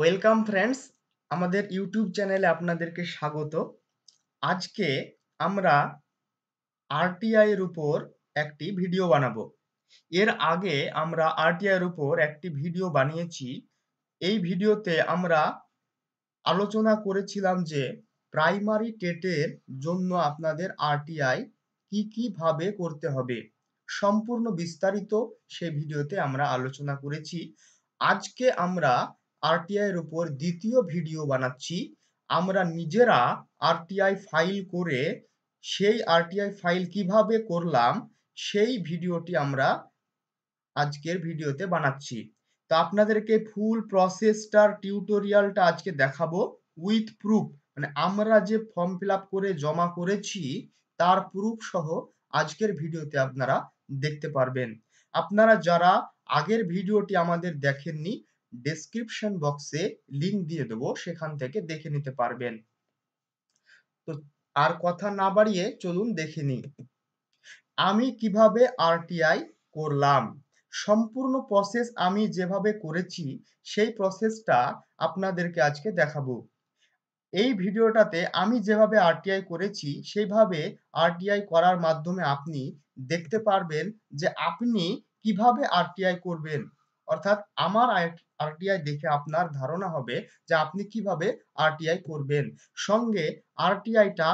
Welcome friends আমাদের YouTube চ্যানেলে আপনাদেরকে স্বাগত আজকে আমরা আরটিআই এর উপর একটি ভিডিও বানাবো এর আগে আমরা আরটিআই এর উপর একটি ভিডিও বানিয়েছি এই ভিডিওতে আমরা আলোচনা করেছিলাম যে প্রাইমারি টেটের জন্য আপনাদের আরটিআই কি কি ভাবে করতে হবে সম্পূর্ণ বিস্তারিত সেই ভিডিওতে আমরা আলোচনা করেছি আজকে আমরা আরটিআই এর উপর দ্বিতীয় ভিডিও বানাচ্ছি আমরা নিজেরা আরটিআই ফাইল করে সেই আরটিআই ফাইল কিভাবে করলাম সেই ভিডিওটি আমরা আজকের ভিডিওতে বানাচ্ছি তো আপনাদেরকে ফুল প্রসেসটার টিউটোরিয়ালটা আজকে দেখাবো উইথ প্রুফ মানে আমরা যে ফর্ম ফিল করে জমা করেছি তার প্রুফ সহ আজকের ভিডিওতে আপনারা দেখতে পারবেন আপনারা যারা আগের ভিডিওটি আমাদের দেখেননি ডেসক্রিপশন বক্সে লিংক দিয়ে দেবো সেখান থেকে দেখে নিতে পারবেন তো আর কথা না বাড়িয়ে চলুন দেখে নিই আমি কিভাবে আরটিআই করলাম সম্পূর্ণ প্রসেস আমি যেভাবে করেছি সেই প্রসেসটা আপনাদেরকে আজকে দেখাবো এই ভিডিওটাতে আমি যেভাবে আরটিআই করেছি সেইভাবে আরটিআই করার মাধ্যমে আপনি দেখতে পারবেন যে আপনি কিভাবে আরটিআই করবেন অর্থাৎ আমার আরটিআই দেখে আপনার ধারণা হবে যে আপনি কিভাবে আরটিআই করবেন সঙ্গে আরটিআইটা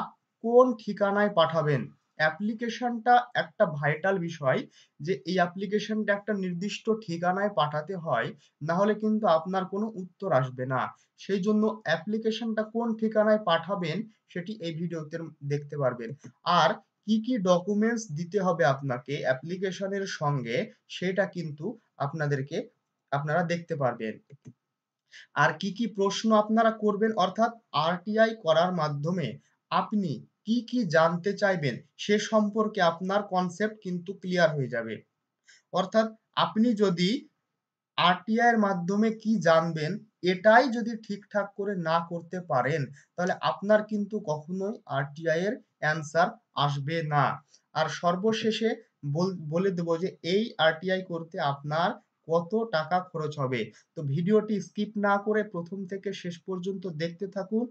কোন ঠিকানায় পাঠাবেন অ্যাপ্লিকেশনটা একটা ভাইটাল বিষয় যে এই অ্যাপ্লিকেশনটা একটা নির্দিষ্ট ঠিকানায় পাঠাতে হয় না হলে কিন্তু আপনার কোনো উত্তর আসবে না সেই জন্য অ্যাপ্লিকেশনটা কোন ঠিকানায় পাঠাবেন সেটি এই ভিডিওতে দেখতে পারবেন আর কি কি ডকুমেন্টস দিতে হবে আপনাকে অ্যাপ্লিকেশনের সঙ্গে সেটা কিন্তু আপনাদেরকে আপনারা দেখতে পারবেন আর কি কি প্রশ্ন আপনারা করবেন অর্থাৎ আরটিআই করার মাধ্যমে আপনি কি কি জানতে চাইবেন সে সম্পর্কে আপনার কনসেপ্ট কিন্তু ক্লিয়ার হয়ে যাবে অর্থাৎ আপনি যদি আরটিআই এর মাধ্যমে কি জানবেন এটাই যদি ঠিকঠাক করে না করতে পারেন তাহলে আপনার কিন্তু কখনোই আরটিআই এর অ্যান্সার আসবে না আর সর্বশেষে বলে দেব যে এই আরটিআই করতে আপনার কত টাকা খরচ হবে তো ভিডিওটি স্কিপ না করে প্রথম থেকে শেষ পর্যন্ত দেখতে থাকুন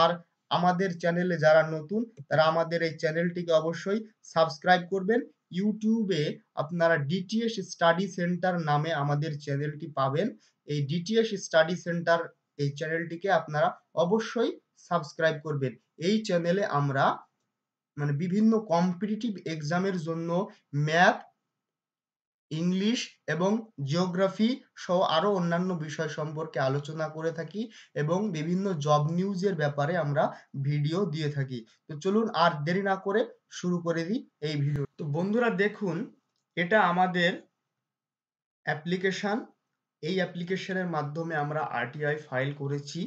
আর আমাদের চ্যানেলে যারা নতুন তারা আমাদের এই চ্যানেলটিকে অবশ্যই সাবস্ক্রাইব করবেন ইউটিউবে আপনারা ডিটিএস স্টাডি সেন্টার নামে আমাদের চ্যানেলটি পাবেন এই ডিটিএস স্টাডি সেন্টার এই চ্যানেলটিকে আপনারা অবশ্যই সাবস্ক্রাইব করবেন এই চ্যানেলে আমরা মানে বিভিন্ন কম্পিটিটিভ এক্সামের জন্য ম্যাপ ইংলিশ এবং জিওগ্রাফি সহ আরও অন্যান্য বিষয় সম্পর্কে আলোচনা করে থাকি এবং বিভিন্ন জব নিউজের ব্যাপারে আমরা ভিডিও দিয়ে থাকি তো চলুন আর দেরি না করে শুরু করে দিই এই ভিডিও তো বন্ধুরা দেখুন এটা আমাদের অ্যাপ্লিকেশান এই অ্যাপ্লিকেশনের মাধ্যমে আমরা আরটিআই ফাইল করেছি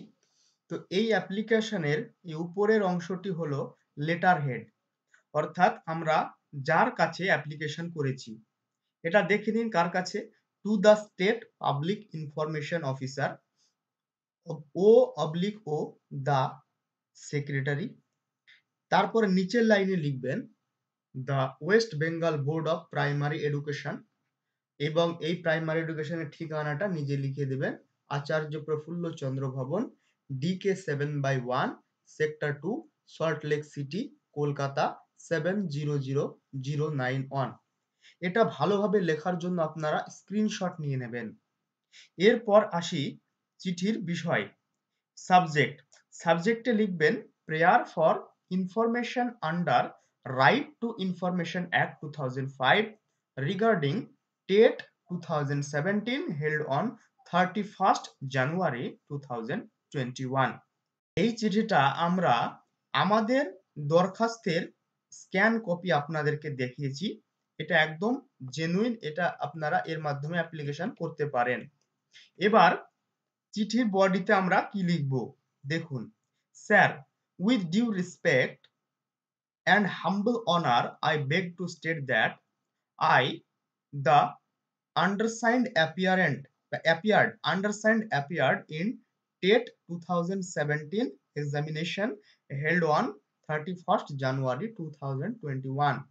তো এই অ্যাপ্লিকেশানের উপরের অংশটি হলো লেটার হেড অর্থাৎ আমরা যার কাছে অ্যাপ্লিকেশন করেছি এটা দেখে নিন কার কাছে to the state public information officer ও অবলিক ও দ্য সেক্রেটারি তারপরে নিচের লাইনে লিখবেন the West Bengal Board of Primary Education এবং এই প্রাইমারি এডুকেশনের ঠিকানাটা নিজে লিখে দেবেন আচার্য Prafulla Chandra Bhavan K seven by one sector two Salt Lake city Kolkata এটা ভালোভাবে লেখার জন্য আপনারা স্ক্রিনশট নিয়ে নেবেন এরপর আসি চিঠির বিষয় সাবজেক্ট সাবজেক্টে লিখবেন prayer for information under right to information act two thousand five regarding TET two thousand seventeen held on thirty first January two thousand twenty one এই চিঠিটা আমরা আমাদের দরখাস্তের স্ক্যান কপি আপনাদেরকে দেখিয়েছি এটা একদম জেনুইন এটা আপনারা এর মাধ্যমে অ্যাপ্লিকেশন করতে পারেন এবার চিঠির বডিতে আমরা কি লিখব দেখুন sir with due respect and humble honour I beg to state that I the undersigned apparent appeared undersigned appeared in TET two thousand seventeen examination held on 31st January 2021.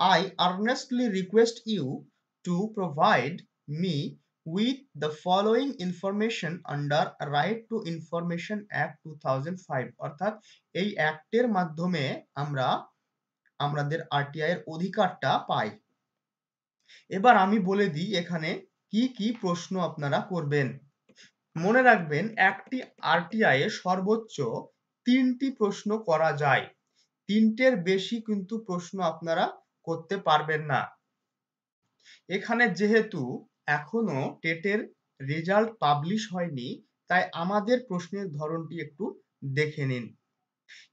I earnestly request you to provide me with the following information under Right to Information Act 2005 Or অর্থাৎ এই অ্যাক্টের মাধ্যমে amra আমাদের RTI এর অধিকারটা পাই এবার আমি বলে দিই এখানে কি কি প্রশ্ন আপনারা করবেন মনে রাখবেন একটি আরটিআই এ সর্বোচ্চ তিনটি প্রশ্ন করা যায় তিনটের বেশি কিন্তু প্রশ্ন আপনারা করতে পারবেন না এখানে যেহেতু এখনো টেটের রেজাল্ট পাবলিশ হয়নি তাই আমাদের প্রশ্নের ধরনটি একটু দেখে নিন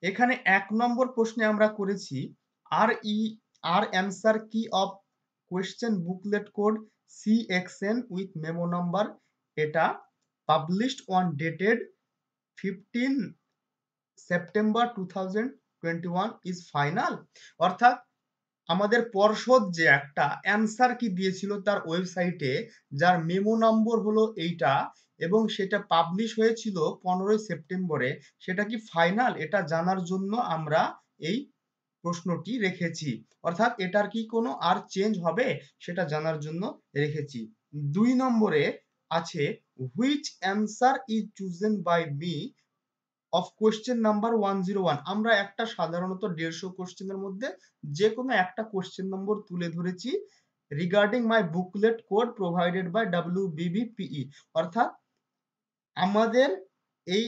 এখানে এক নম্বর প্রশ্নে আমরা করেছি আর ই আর answer key of question booklet code C এক্সএন উইথ মেমো নাম্বার এটা published on dated fifteen September two is final অর্থাৎ আমাদের পর্ষদ যে একটা অ্যান্সার কি দিয়েছিল তার ওয়েবসাইটে যার মেমো নম্বর হলো এইটা এবং সেটা পাবলিশ হয়েছিল পনেরোই সেপ্টেম্বরে সেটা কি ফাইনাল এটা জানার জন্য আমরা এই প্রশ্নটি রেখেছি অর্থাৎ এটার কি কোনো আর চেঞ্জ হবে সেটা জানার জন্য রেখেছি দুই নম্বরে আছে which answer is chosen by me of question number one zero one আমরা একটা সাধারণত দেড়শো কোশ্চেনের মধ্যে যে কোনো একটা কোশ্চেন নম্বর তুলে ধরেছি regarding my booklet code provided by W BBPE অর্থাৎ আমাদের এই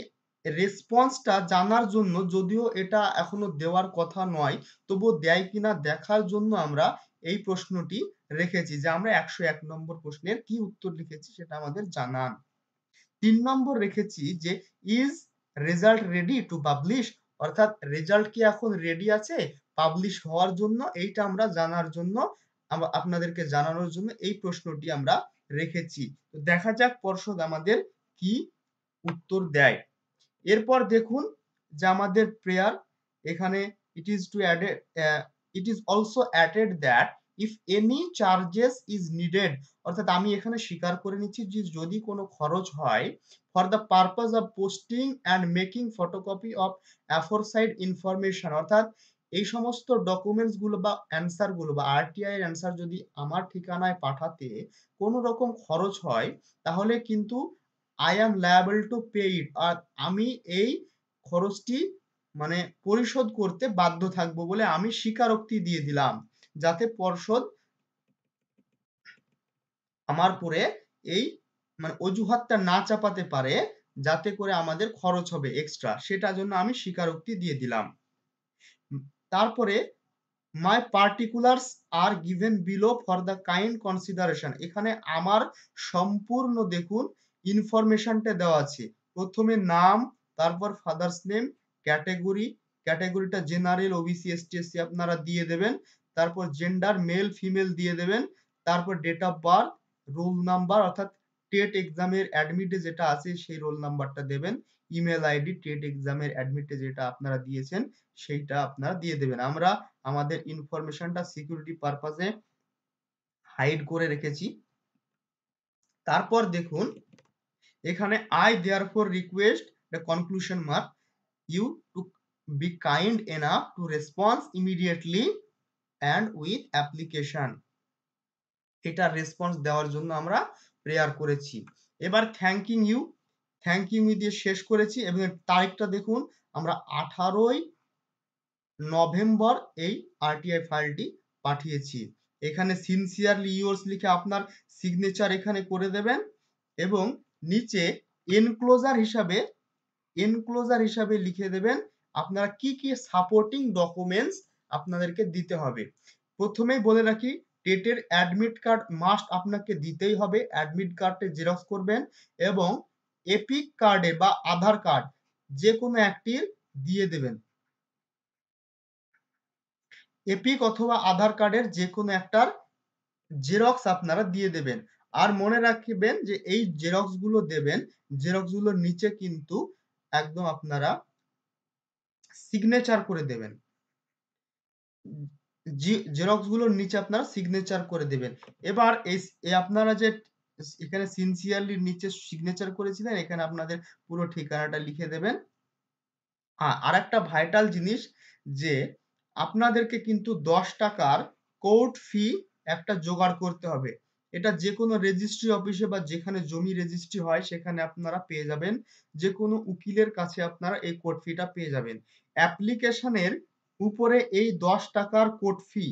রেসপন্সটা জানার জন্য যদিও এটা এখনো দেওয়ার কথা নয় তবু দেয় কিনা দেখার জন্য আমরা এই প্রশ্নটি রেখেছি যে আমরা একশো এক নম্বর প্রশ্নের কি উত্তর লিখেছি সেটা আমাদের জানান তিন নম্বর রেখেছি যে is result ready to publish অর্থাৎ রেজাল্ট কি এখন রেডি আছে পাবলিশ হওয়ার জন্য এইটা আমরা জানার জন্য আপনাদেরকে জানানোর জন্য এই প্রশ্নটি আমরা রেখেছি তো দেখা যাক পর্ষদ আমাদের কি উত্তর দেয় এরপর দেখুন যে আমাদের প্রেয়ার এখানে it is to added it is also added that if any charges is needed অর্থাৎ আমি এখানে স্বীকার করে নিচ্ছি যে যদি কোনো খরচ হয় for the purpose of posting and making photocopy of aforesaid information অর্থাৎ এই সমস্ত ডকুমেন্টসগুলো বা অ্যান্সারগুলো বা আরটিআই এর অ্যান্সার যদি আমার ঠিকানায় পাঠাতে কোনো রকম খরচ হয় তাহলে কিন্তু I am liable to pay it আর আমি এই খরচটি মানে পরিশোধ করতে বাধ্য থাকবো বলে আমি স্বীকারোক্তি দিয়ে দিলাম যাতে পর্ষদ আমার পরে এই মানে অজুহাতটা না চাপাতে পারে যাতে করে আমাদের খরচ হবে এক্সট্রা সেটার জন্য আমি স্বীকারোক্তি দিয়ে দিলাম তারপরে my particulars are given below for the kind consideration এখানে আমার সম্পূর্ণ দেখুন ইনফরমেশনটা দেওয়া আছে প্রথমে নাম তারপর ফাদার্স নেম ক্যাটেগরি ক্যাটেগরিটা জেনারেল ওবিসি এসটি এসসি আপনারা দিয়ে দেবেন তারপর জেন্ডার মেল ফিমেল দিয়ে দেবেন তারপর date of birth roll number অর্থাৎ টেট এক্সামের অ্যাডমিটে যেটা আছে সেই রোল নাম্বারটা দেবেন ইমেল আইডি টেট এক্সামের অ্যাডমিটে যেটা আপনারা দিয়েছেন সেইটা আপনারা দিয়ে দেবেন আমরা আমাদের ইনফরমেশনটা সিকিউরিটি পারপাসে হাইড করে রেখেছি তারপর দেখুন এখানে I therefore request the conclusion mark you to be kind enough to response immediately and with application এটার রেসপন্স দেওয়ার জন্য আমরা প্রেয়ার করেছি এবার থ্যাংকিং ইউ থ্যাংকিং ইউ দিয়ে শেষ করেছি এবং তারিখটা দেখুন আমরা আঠারোই নভেম্বর এই আরটিআই ফাইলটি পাঠিয়েছি এখানে সিনসিয়ারলি ইউর্স লিখে আপনার সিগনেচার এখানে করে দেবেন এবং নিচে এনক্লোজার হিসাবে এনক্লোজার হিসাবে লিখে দেবেন আপনারা কি কি সাপোর্টিং ডকুমেন্টস আপনাদেরকে দিতে হবে প্রথমেই বলে রাখি টেটের অ্যাডমিট কার্ড মাস্ট আপনাকে দিতেই হবে অ্যাডমিট কার্ডে জেরক্স করবেন এবং এপিক কার্ডে বা আধার কার্ড যে কোনো একটির দিয়ে দেবেন এপিক অথবা আধার কার্ডের যে কোনো একটার জেরক্স আপনারা দিয়ে দেবেন আর মনে রাখবেন যে এই জেরক্সগুলো দেবেন জেরক্সগুলোর নিচে কিন্তু একদম আপনারা সিগনেচার করে দেবেন জেরক্সগুলোর নিচে আপনারা সিগনেচার করে দেবেন এবার এই আপনারা যে এখানে সিনসিয়ারলি নিচে সিগনেচার করেছিলেন এখানে আপনাদের পুরো ঠিকানাটা লিখে দেবেন হ্যাঁ আর একটা ভাইটাল জিনিস যে আপনাদেরকে কিন্তু দশ টাকার কোর্ট ফি একটা জোগাড় করতে হবে এটা যে কোনো রেজিস্ট্রি অফিসে বা যেখানে জমি রেজিস্ট্রি হয় সেখানে আপনারা পেয়ে যাবেন যে কোনো উকিলের কাছে আপনারা এই কোর্ট ফিটা পেয়ে যাবেন অ্যাপ্লিকেশনের উপরে এই দশ টাকার কোর্ট ফি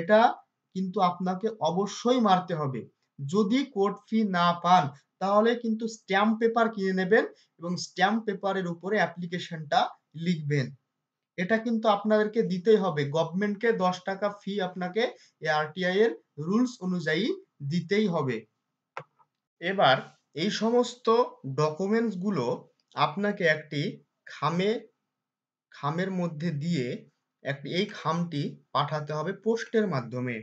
এটা কিন্তু আপনাকে অবশ্যই মারতে হবে যদি কোর্ট ফি না পান তাহলে কিন্তু স্ট্যাম্প পেপার কিনে নেবেন এবং স্ট্যাম্প পেপারের উপরে অ্যাপ্লিকেশনটা লিখবেন এটা কিন্তু আপনাদেরকে দিতেই হবে গভর্নমেন্টকে দশ টাকা ফি আপনাকে আরটিআই এর রুলস অনুযায়ী দিতেই হবে এবার এই সমস্ত ডকুমেন্টসগুলো আপনাকে একটি খামে খামের মধ্যে দিয়ে একটি এই খামটি পাঠাতে হবে পোস্টের মাধ্যমে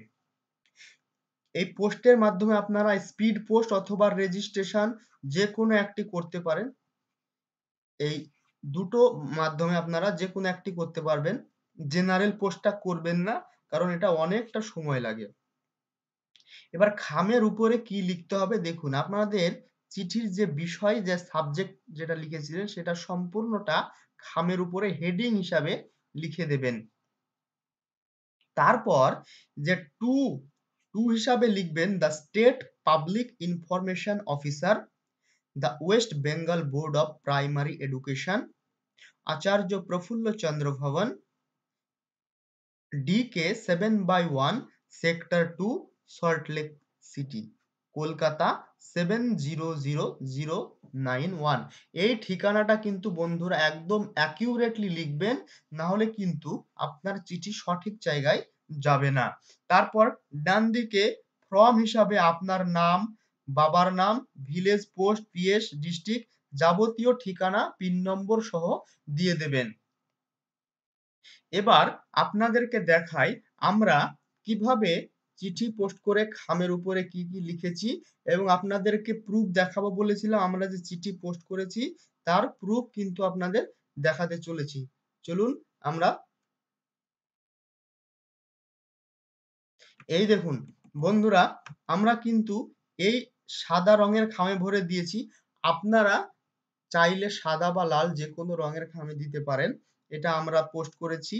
এই পোস্টের মাধ্যমে আপনারা স্পিড পোস্ট অথবা রেজিস্ট্রেশন যে কোনো একটি করতে পারেন এই দুটো মাধ্যমে আপনারা যে কোনো একটি করতে পারবেন জেনারেল পোস্টটা করবেন না কারণ এটা অনেকটা সময় লাগে এবার খামের উপরে কি লিখতে হবে দেখুন আপনাদের চিঠির যে বিষয় যে সাবজেক্ট যেটা লিখেছিলেন সেটা সম্পূর্ণটা খামের উপরে হেডিং হিসাবে লিখে দেবেন তারপর যে টু টু হিসাবে লিখবেন the state public information officer the West Bengal Board of Primary Education Acharya Prafulla Chandra Bhavan D K seven by one sector two Salt Lake city Kolkata seven zero zero zero nine one এই ঠিকানাটা কিন্তু বন্ধুরা একদম অ্যাকিউরেটলি লিখবেন না হলে কিন্তু আপনার চিঠি সঠিক জায়গায় যাবে না তারপর ডান দিকে ফর্ম হিসাবে আপনার নাম বাবার নাম ভিলেজ পোস্ট পিএস ডিস্ট্রিক্ট যাবতীয় ঠিকানা পিন নম্বর সহ দিয়ে দেবেন এবার আপনাদেরকে দেখাই আমরা কিভাবে চিঠি পোস্ট করে খামের উপরে কি কি লিখেছি এবং আপনাদেরকে প্রুফ দেখাবো বলেছিলাম আমরা যে চিঠি পোস্ট করেছি তার প্রুফ কিন্তু আপনাদের দেখাতে চলেছি চলুন আমরা এই দেখুন বন্ধুরা আমরা কিন্তু এই সাদা রঙের খামে ভরে দিয়েছি আপনারা চাইলে সাদা বা লাল যে কোনো রঙের খামে দিতে পারেন এটা আমরা পোস্ট করেছি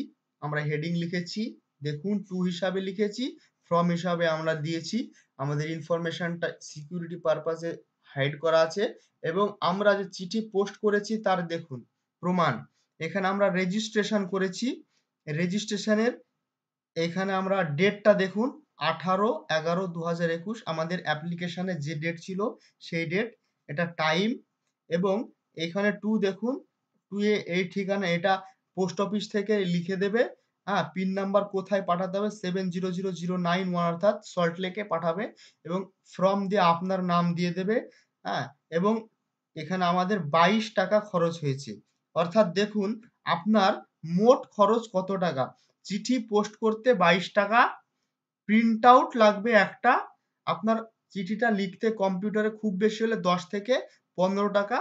আমরা হেডিং লিখেছি দেখুন টু হিসাবে লিখেছি ফর্ম হিসাবে আমরা দিয়েছি আমাদের ইনফরমেশনটা সিকিউরিটি পারপাসে হাইড করা আছে এবং আমরা যে চিঠি পোস্ট করেছি তার দেখুন প্রমাণ এখানে আমরা রেজিস্ট্রেশন করেছি রেজিস্ট্রেশনের এখানে আমরা ডেটটা দেখুন আঠারো এগারো দু আমাদের অ্যাপ্লিকেশানে যে ডেট ছিল সেই ডেট এটা টাইম এবং এখানে টু দেখুন টু এ এই ঠিকানা এটা পোস্ট অফিস থেকে লিখে দেবে হ্যাঁ পিন নাম্বার কোথায় পাঠাতে হবে seven zero zero zero nine one অর্থাৎ সল্টলেকে পাঠাবে এবং ফর্ম দিয়ে আপনার নাম দিয়ে দেবে হ্যাঁ এবং এখানে আমাদের বাইশ টাকা খরচ হয়েছে অর্থাৎ দেখুন আপনার মোট খরচ কত টাকা চিঠি পোস্ট করতে বাইশ টাকা প্রিন্ট আউট লাগবে একটা আপনার চিঠিটা লিখতে কম্পিউটারে খুব বেশি হলে দশ থেকে পনেরো টাকা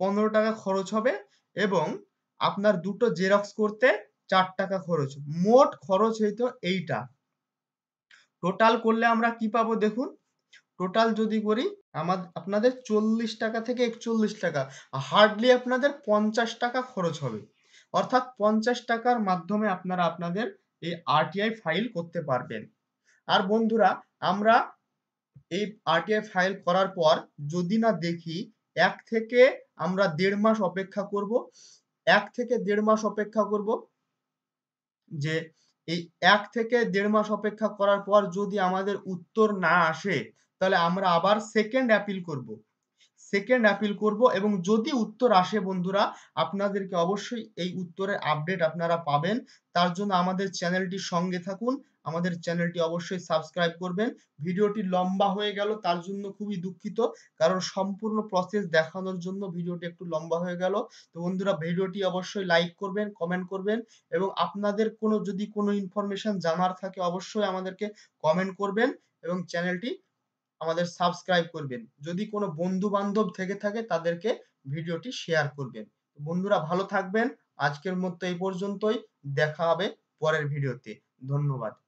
পনেরো টাকা খরচ হবে এবং আপনার দুটো জেরক্স করতে চার টাকা খরচ মোট খরচ হইতো এইটা টোটাল করলে আমরা কি পাবো দেখুন টোটাল যদি করি আমার আপনাদের চল্লিশ টাকা থেকে একচল্লিশ টাকা হার্ডলি আপনাদের পঞ্চাশ টাকা খরচ হবে অর্থাৎ পঞ্চাশ টাকার মাধ্যমে আপনারা আপনাদের এই আরটিআই ফাইল করতে পারবেন আর বন্ধুরা আমরা এই আরটিআই ফাইল করার পর যদি না দেখি এক থেকে আমরা দেড় মাস অপেক্ষা করব এক থেকে দেড় মাস অপেক্ষা করব যে এই এক থেকে দেড় মাস অপেক্ষা করার পর যদি আমাদের উত্তর না আসে তাহলে আমরা আবার সেকেন্ড অ্যাপিল করব সেকেন্ড অ্যাপিল করব এবং যদি উত্তর আসে বন্ধুরা আপনাদেরকে অবশ্যই এই উত্তরের আপডেট আপনারা পাবেন তার জন্য আমাদের চ্যানেলটির সঙ্গে থাকুন আমাদের চ্যানেলটি অবশ্যই সাবস্ক্রাইব করবেন ভিডিওটি লম্বা হয়ে গেল তার জন্য খুবই দুঃখিত কারণ সম্পূর্ণ প্রসেস দেখানোর জন্য ভিডিওটি একটু লম্বা হয়ে গেল তো বন্ধুরা ভিডিওটি অবশ্যই লাইক করবেন কমেন্ট করবেন এবং আপনাদের কোনো যদি কোনো ইনফরমেশন জানার থাকে অবশ্যই আমাদেরকে কমেন্ট করবেন এবং চ্যানেলটি আমাদের সাবস্ক্রাইব করবেন যদি কোনো বন্ধু বান্ধব থেকে থাকে তাদেরকে ভিডিওটি শেয়ার করবেন বন্ধুরা ভালো থাকবেন আজকের মতো এই পর্যন্তই দেখা হবে পরের ভিডিওতে ধন্যবাদ